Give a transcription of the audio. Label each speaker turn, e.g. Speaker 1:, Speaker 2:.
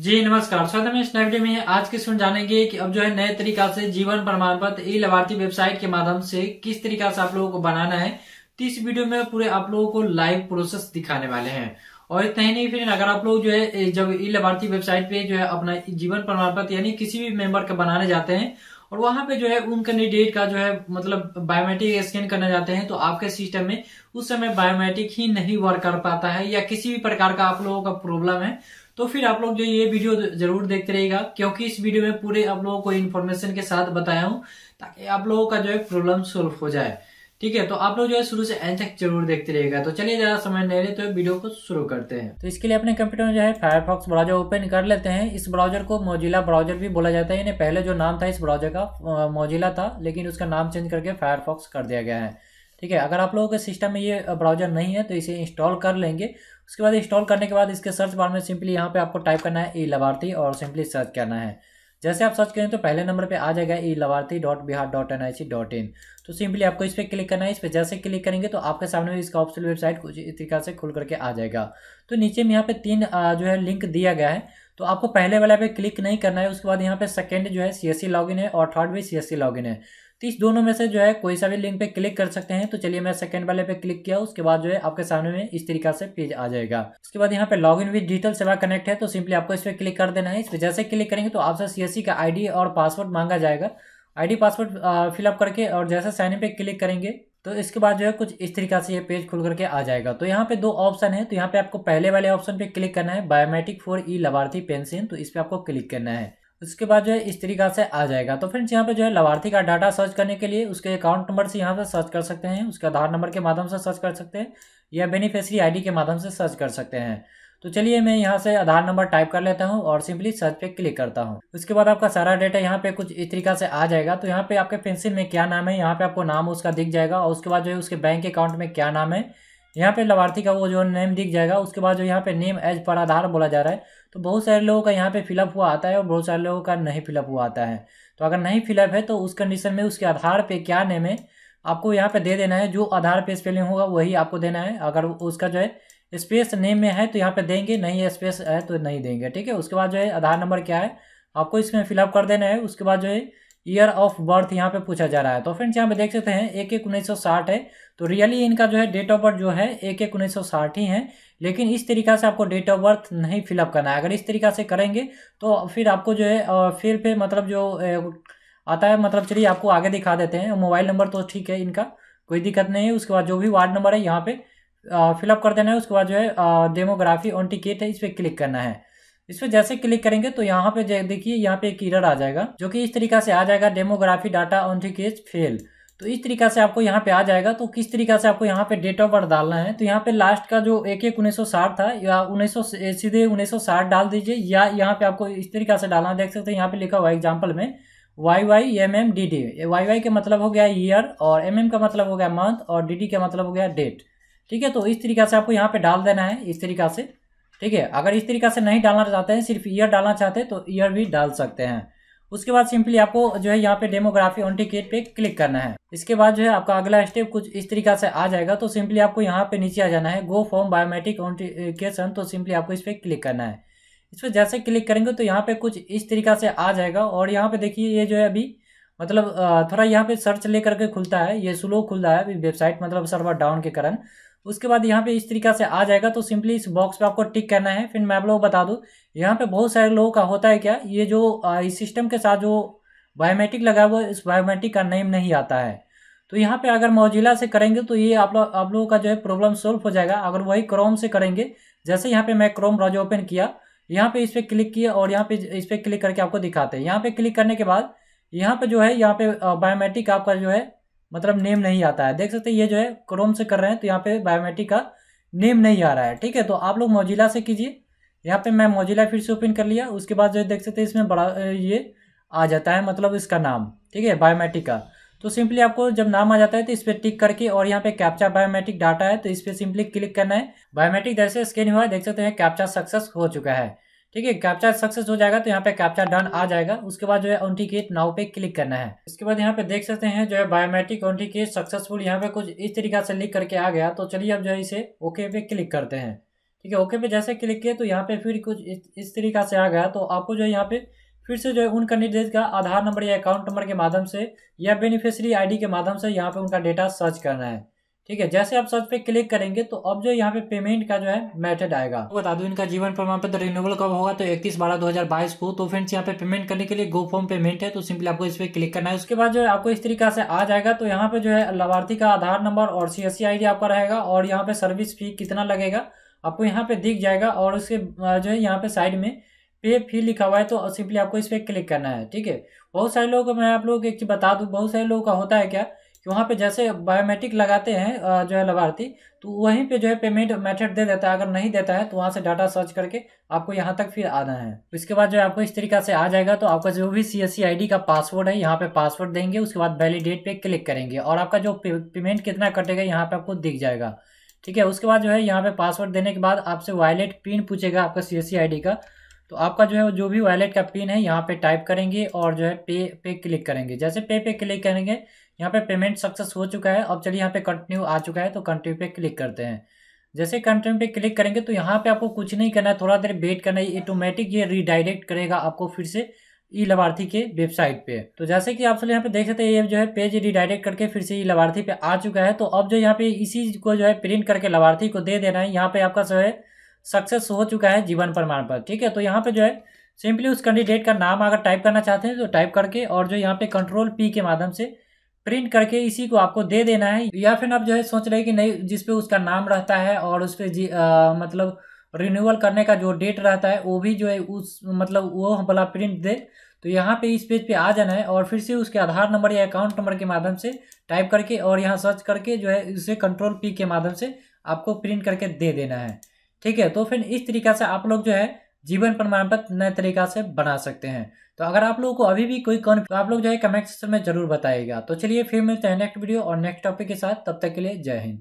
Speaker 1: जी नमस्कार स्वागत है वीडियो में आज के सुन जानेंगे कि अब जो है नए तरीका से जीवन प्रमाण पत्र ई लाभार्थी वेबसाइट के माध्यम से किस तरीका से आप लोगों को बनाना है तो इस वीडियो में पूरे आप लोगों को लाइव प्रोसेस दिखाने वाले हैं और इतना ही नहीं फिर अगर आप लोग जो है जब ई लाभार्थी वेबसाइट पे जो है अपना जीवन प्रमाण पत्र यानी किसी भी मेंबर का बनाने जाते हैं और वहां पे जो है उन कैंडिडेट का जो है मतलब बायोमेट्रिक स्कैन करने जाते हैं तो आपके सिस्टम में उस समय बायोमेट्रिक ही नहीं वर्क कर पाता है या किसी भी प्रकार का आप लोगों का प्रॉब्लम है तो फिर आप लोग जो ये वीडियो जरूर देखते रहेगा क्योंकि इस वीडियो में पूरे आप लोगों को इन्फॉर्मेशन के साथ बताया हूं ताकि आप लोगों का जो है प्रॉब्लम सोल्व हो जाए ठीक है तो आप लोग जो है शुरू से एंड तक जरूर देखते रहेगा तो चलिए ज़्यादा समय नहीं ले तो वीडियो को शुरू करते हैं तो इसके लिए अपने कंप्यूटर में जो है फायरफॉक्स ब्राउजर ओपन कर लेते हैं इस ब्राउजर को मोजिला ब्राउजर भी बोला जाता है यानी पहले जो नाम था इस ब्राउजर का मोजिला था लेकिन उसका नाम चेंज करके फायरफॉक्स कर दिया गया है ठीक है अगर आप लोगों के सिस्टम में ये ब्राउजर नहीं है तो इसे इंस्टॉल कर लेंगे उसके बाद इंस्टॉल करने के बाद इसके सर्च बार में सिंपली यहाँ पे आपको टाइप करना है ई लाभार्थी और सिंपली सर्च करना है जैसे आप सर्च करें तो पहले नंबर पे आ जाएगा ई लवार्थी dot Bihar dot N I C dot in तो सिंपली आपको इस पर क्लिक करना है इस पर जैसे क्लिक करेंगे तो आपके सामने इसका ऑप्शन वेबसाइट कुछ इस तरीका से खुल करके आ जाएगा तो नीचे में यहाँ पे तीन जो है लिंक दिया गया है तो आपको पहले वाला पे क्लिक नहीं करना है उसके बाद यहाँ पे सेकेंड जो है सी एस सी है और थर्ड भी सी एस सी इन है तो इस दोनों में से जो है कोई सा भी लिंक पे क्लिक कर सकते हैं तो चलिए मैं सेकंड वाले पे क्लिक किया उसके बाद जो है आपके सामने में इस तरीका से पेज आ जाएगा उसके बाद यहाँ पे log in with digital Seva connect है तो सिंपली आपको इस पर क्लिक कर देना है इस पर जैसे क्लिक करेंगे तो आपसे सीएससी का आईडी और पासवर्ड मांगा जाएगा आईडी पासवर्ड फिलअप करके और जैसे साइन इन पे क्लिक करेंगे तो इसके बाद जो है कुछ इस तरीका से ये पेज खुल करके आ जाएगा तो यहाँ पे दो ऑप्शन है तो यहाँ पे आपको पहले वाले ऑप्शन पे क्लिक करना है बायोमेट्रिक फॉर ई लाभार्थी पेंशन तो इस पर आपको क्लिक करना है उसके बाद जो है इस तरीका से आ जाएगा तो फ्रेंड्स यहाँ पे जो है लाभार्थी का डाटा सर्च करने के लिए उसके अकाउंट नंबर से यहाँ से सर्च कर सकते हैं उसके आधार नंबर के माध्यम से सर्च कर सकते हैं या बेनिफिशरी आईडी के माध्यम से सर्च कर सकते हैं तो चलिए मैं यहाँ से आधार नंबर टाइप कर लेता हूँ और सिंपली सर्च पे क्लिक करता हूँ उसके बाद आपका सारा डाटा यहाँ पे कुछ इस तरीका से आ जाएगा तो यहाँ पे आपके पेंसिल में क्या नाम है यहाँ पे आपको नाम उसका दिख जाएगा और उसके बाद जो है उसके बैंक अकाउंट में क्या नाम है यहाँ पे लाभार्थी का वो जो नेम दिख जाएगा उसके बाद जो यहाँ पे नेम एज पर आधार बोला जा रहा है तो बहुत सारे लोगों का यहाँ पे फिलअप हुआ आता है और बहुत सारे लोगों का नहीं फिलअप हुआ आता है तो अगर नहीं फिलअप है तो उस कंडीशन में उसके आधार पे क्या नेम है आपको यहाँ पे दे देना है जो आधार पे स्पेलिंग होगा वही आपको देना है अगर उसका जो है स्पेस नेम में है तो यहाँ पे देंगे नहीं स्पेस है तो नहीं देंगे ठीक है उसके बाद जो है आधार नंबर क्या है आपको इसमें फिलअप कर देना है उसके बाद जो है ईयर ऑफ बर्थ यहाँ पे पूछा जा रहा है तो फ्रेंड्स यहाँ पे देख सकते हैं एक एक उन्नीस सौ साठ है तो रियली इनका जो है डेट ऑफ बर्थ जो है एक एक उन्नीस सौ साठ ही है लेकिन इस तरीका से आपको डेट ऑफ बर्थ नहीं फिलअप करना है अगर इस तरीका से करेंगे तो फिर आपको जो है फिर पे मतलब जो आता है मतलब चलिए आपको आगे दिखा देते हैं मोबाइल नंबर तो ठीक है इनका कोई दिक्कत नहीं है उसके बाद जो भी वार्ड नंबर है यहाँ पे फिलअप कर देना है उसके बाद जो है डेमोग्राफी ऑन टिकेट है इस पर क्लिक करना है इस पर जैसे क्लिक करेंगे तो यहाँ पे देखिए यहाँ पे एक इरर आ जाएगा जो कि इस तरीका से आ जाएगा डेमोग्राफी डाटा ऑन थी केस फेल तो इस तरीका से आपको यहाँ पे आ जाएगा तो किस तरीका से आपको यहाँ पे डेट ऑफ बर्थ डालना है तो यहाँ पे लास्ट का जो एक एक उन्नीस था या उन्नीस सीधे 1960 डाल दीजिए या यहाँ पे आपको इस तरीका से डालना देख सकते हैं यहाँ पे लिखा हुआ एग्जाम्पल में Y Y M M D D Y Y का मतलब हो गया ईयर और एम एम का मतलब हो गया मंथ और डी डी का मतलब हो गया डेट ठीक है तो इस तरीका से आपको यहाँ पे डाल देना है इस तरीका से ठीक है अगर इस तरीका से नहीं डालना चाहते हैं सिर्फ ईयर डालना चाहते हैं तो ईयर भी डाल सकते हैं उसके बाद सिंपली आपको जो है यहाँ पे डेमोग्राफी ऑन टिकेट पे क्लिक करना है इसके बाद जो है आपका अगला स्टेप कुछ इस तरीका से आ जाएगा तो सिंपली आपको यहाँ पे नीचे आ जाना है गो फॉर्म बायोमेट्रिक ऑनटिकेशन तो सिंपली आपको इस पर क्लिक करना है इस पर जैसे क्लिक करेंगे तो यहाँ पे कुछ इस तरीका से आ जाएगा और यहाँ पे देखिए ये जो है अभी मतलब थोड़ा यहाँ पे सर्च ले करके खुलता है ये स्लो खुल है अभी वेबसाइट मतलब सर्वर डाउन के कारण उसके बाद यहाँ पे इस तरीका से आ जाएगा तो सिंपली इस बॉक्स पे आपको टिक करना है फिर मैं आप लोग बता दूँ यहाँ पे बहुत सारे लोगों का होता है क्या ये जो इस सिस्टम के साथ जो बायोमेट्रिक लगा हुआ इस बायोमेट्रिक का नेम नहीं आता है तो यहाँ पे अगर मोजिला से करेंगे तो ये आप लोग आप लोगों का जो है प्रॉब्लम सोल्व हो जाएगा अगर वही क्रोम से करेंगे जैसे यहाँ पर मैं क्रोम ब्राउज ओपन किया यहाँ पर इस पर क्लिक किया और यहाँ पर इस पर क्लिक करके आपको दिखाते हैं यहाँ पर क्लिक करने के बाद यहाँ पे जो है यहाँ पे बायोमेट्रिक आपका जो है मतलब नेम नहीं आता है देख सकते हैं ये जो है क्रोम से कर रहे हैं तो यहाँ पे बायोमेट्रिक का नेम नहीं आ रहा है ठीक है तो आप लोग मोजिला से कीजिए यहाँ पे मैं मोजिला फिर से ओपन कर लिया उसके बाद जो है देख सकते हैं इसमें बड़ा ये आ जाता है मतलब इसका नाम ठीक है बायोमेट्रिक का तो सिंपली आपको जब नाम आ जाता है तो इस पर टिक करके और यहाँ पे कैप्चा बायोमेट्रिक डाटा है तो इस पर सिंपली क्लिक करना है बायोमेट्रिक जैसे स्कैन हुआ है देख सकते हैं कैप्चा सक्सेस हो चुका है ठीक है कैप्चा सक्सेस हो जाएगा तो यहाँ पे कैप्चा डन आ जाएगा उसके बाद जो है ऑन्टिकेट नाव पे क्लिक करना है इसके बाद यहाँ पे देख सकते हैं जो है बायोमेट्रिक ऑन्टिकेट सक्सेसफुल यहाँ पे कुछ इस तरीका से लिख करके आ गया तो चलिए अब जो है इसे ओके पे क्लिक करते हैं ठीक है ओके पे जैसे क्लिक किए तो यहाँ पे फिर कुछ इस तरीका से आ गया तो आपको जो है यहाँ पे फिर से जो है उनका निर्देश का आधार नंबर या अकाउंट नंबर के माध्यम से या बेनिफिशरी आईडी के माध्यम से यहाँ पे उनका डेटा सर्च करना है ठीक है जैसे आप सर्च पे क्लिक करेंगे तो अब जो यहाँ पे पेमेंट का जो है मेथड आएगा तो बता दू इनका जीवन प्रमाण पत्र रिन्यूअल कब होगा तो 31 बारह 2022 को तो फ्रेंड्स यहाँ पे पेमेंट करने के लिए गो फॉर्म पेमेंट है तो सिंपली आपको इस पे क्लिक करना है उसके बाद जो है आपको इस तरीके से आ जाएगा तो यहाँ पे जो है लाभार्थी का आधार नंबर और सी एस आपका रहेगा और यहाँ पे सर्विस फी कितना लगेगा आपको यहाँ पे दिख जाएगा और उसके जो है यहाँ पे साइड में पे फी लिखा हुआ है तो सिंपली आपको इस पे क्लिक करना है ठीक है बहुत सारे लोग मैं आप लोग एक चीज बता दूँ बहुत सारे लोगों का होता है क्या कि वहाँ पे जैसे बायोमेट्रिक लगाते हैं जो है लाभार्थी तो वहीं पे जो है पेमेंट मेथड दे देता है अगर नहीं देता है तो वहाँ से डाटा सर्च करके आपको यहाँ तक फिर आना है तो इसके बाद जो है आपको इस तरीका से आ जाएगा तो आपका जो भी सी एस का पासवर्ड है यहाँ पे पासवर्ड देंगे उसके बाद वैलिडेट पे क्लिक करेंगे और आपका जो पेमेंट कितना कटेगा यहाँ पर आपको दिख जाएगा ठीक है उसके बाद जो है यहाँ पे पासवर्ड देने के बाद आपसे वॉलेट पिन पूछेगा आपका सी एस का तो आपका जो है जो भी वैलेट का पिन है यहाँ पे टाइप करेंगे और जो है पे पे क्लिक करेंगे जैसे पे पे क्लिक करेंगे यहाँ पे पेमेंट सक्सेस हो चुका है अब चलिए यहाँ पे कंटिन्यू आ चुका है तो कंटिन्यू पे क्लिक करते हैं जैसे कंटिन्यू पे क्लिक करेंगे तो यहाँ पे आपको कुछ नहीं करना है थोड़ा देर वेट करना है ऑटोमेटिक ये रिडायरेक्ट करेगा आपको फिर से ई लाभार्थी के वेबसाइट पे तो जैसे कि आप सब यहाँ पे देख सकते हैं ये जो है पेज रिडायरेक्ट करके फिर से ई लाभार्थी पे आ चुका है तो अब जो यहाँ पे इसी को जो है प्रिंट करके लाभार्थी को दे देना है यहाँ पे आपका जो है सक्सेस हो चुका है जीवन प्रमाण पत्र ठीक है तो यहाँ पे जो है सिंपली उस कैंडिडेट का नाम अगर टाइप करना चाहते हैं तो टाइप करके और जो यहाँ पे कंट्रोल पी के माध्यम से प्रिंट करके इसी को आपको दे देना है या फिर आप जो है सोच रहे कि नहीं जिसपे उसका नाम रहता है और उस पर जी आ, मतलब रिन्यूअल करने का जो डेट रहता है वो भी जो है उस मतलब वो वाला प्रिंट दे तो यहाँ पे इस पेज पे आ जाना है और फिर से उसके आधार नंबर या अकाउंट नंबर के माध्यम से टाइप करके और यहाँ सर्च करके जो है उसे कंट्रोल पी के माध्यम से आपको प्रिंट करके दे देना है ठीक है तो फिर इस तरीका से आप लोग जो है जीवन प्रमाण पत्र नए तरीका से बना सकते हैं तो अगर आप लोगों को अभी भी कोई कौन तो आप लोग जो है कमेंट सेक्शन में जरूर बताएगा तो चलिए फिर मिलते हैं नेक्स्ट वीडियो और नेक्स्ट टॉपिक के साथ तब तक के लिए जय हिंद